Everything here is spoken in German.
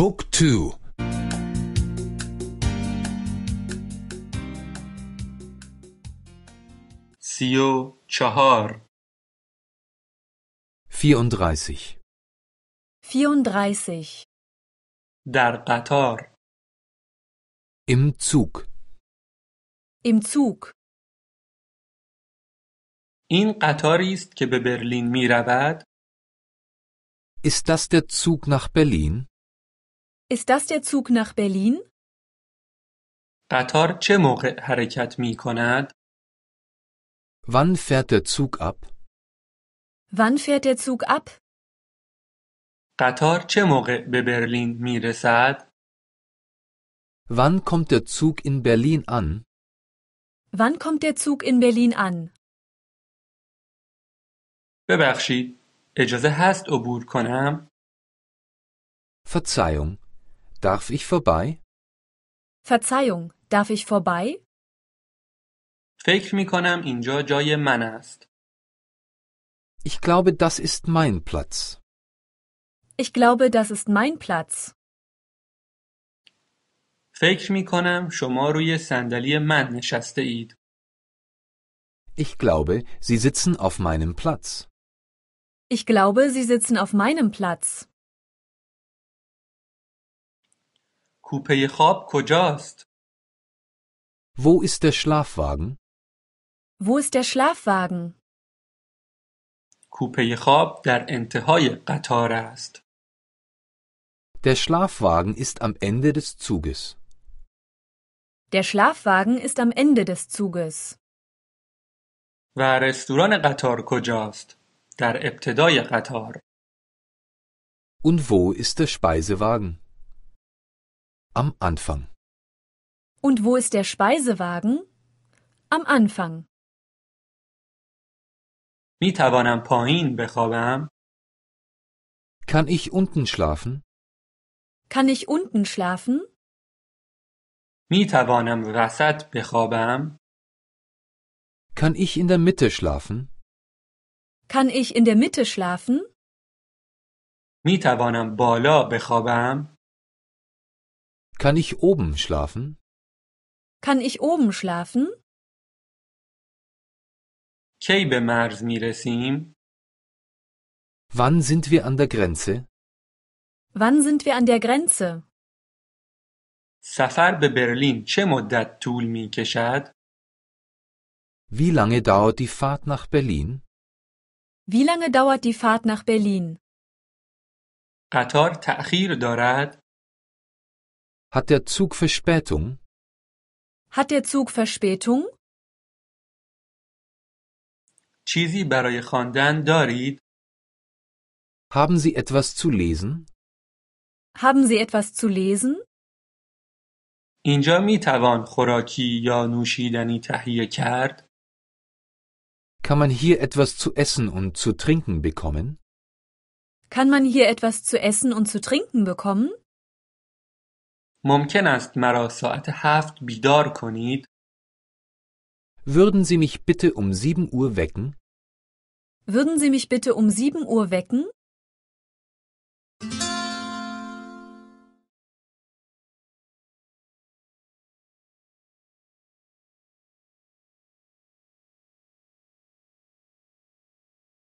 Book 2 سی و چهار 34. 34. در قطار Im Zug. Im Zug. این قطاری است که به برلین می رود Ist das der Zug nach Berlin? Ist das der Zug nach Berlin? قطار چه موقع حرکت می کند؟ Wann fährt der Zug ab? Wann fährt der Zug ab? قطار چه موقع به برلین می رسد؟ Wann kommt der Zug in Berlin an? Wann kommt der Zug in Berlin an? ببخشید، اجازه هست عبور کنم؟ Verzeihung, Darf ich vorbei? Verzeihung, darf ich vorbei? فکر می کنم اینجا جای من است. Ich glaube, das ist mein Platz. Ich glaube, das ist mein Platz. فکر می کنم شما روی صندلی من نشسته اید. Ich glaube, Sie sitzen auf meinem Platz. Ich glaube, Sie sitzen auf meinem Platz. کوپه خواب کجاست؟ Wo ist der Schlafwagen? Wo ist der Schlafwagen? کوپه خواب در انتهای قطار است. Der Schlafwagen ist am Ende des Zuges. Der Schlafwagen ist am Ende des Zuges. و رستوران قطار کجاست؟ در ابتدای قطار. Und wo ist der Speisewagen? Am Anfang. Und wo ist der Speisewagen? Am Anfang. می توانم پایین Kann ich unten schlafen? Kann ich unten schlafen? می وسط بخوابم؟ Kann ich in der Mitte schlafen? Kann ich in der Mitte schlafen? می توانم بالا بخوابم؟ kann ich oben schlafen? Kann ich oben schlafen? کی به مرز میرسیم؟ Wann sind wir an der Grenze? Wann sind wir an der Grenze? سفر به برلین چه مدت طول می کشد؟ Wie lange dauert die Fahrt nach Berlin? Wie lange dauert die Fahrt nach Berlin? قطار تأخیر دارد؟ hat der Zug Verspätung? Hat der Zug Verspätung? چیزی برای خواندن دارید؟ Haben Sie etwas zu lesen? Haben Sie etwas zu lesen? اینجا می توان خوراکی یا نوشیدنی تهیه کرد؟ Kann man hier etwas zu essen und zu trinken bekommen? Kann man hier etwas zu essen und zu trinken bekommen? ممکن است مرا ساعت هفت بیدار کنید؟ Würden Sie mich bitte um 7 Uhr wecken? Würden Sie mich bitte um sieben Uhr wecken?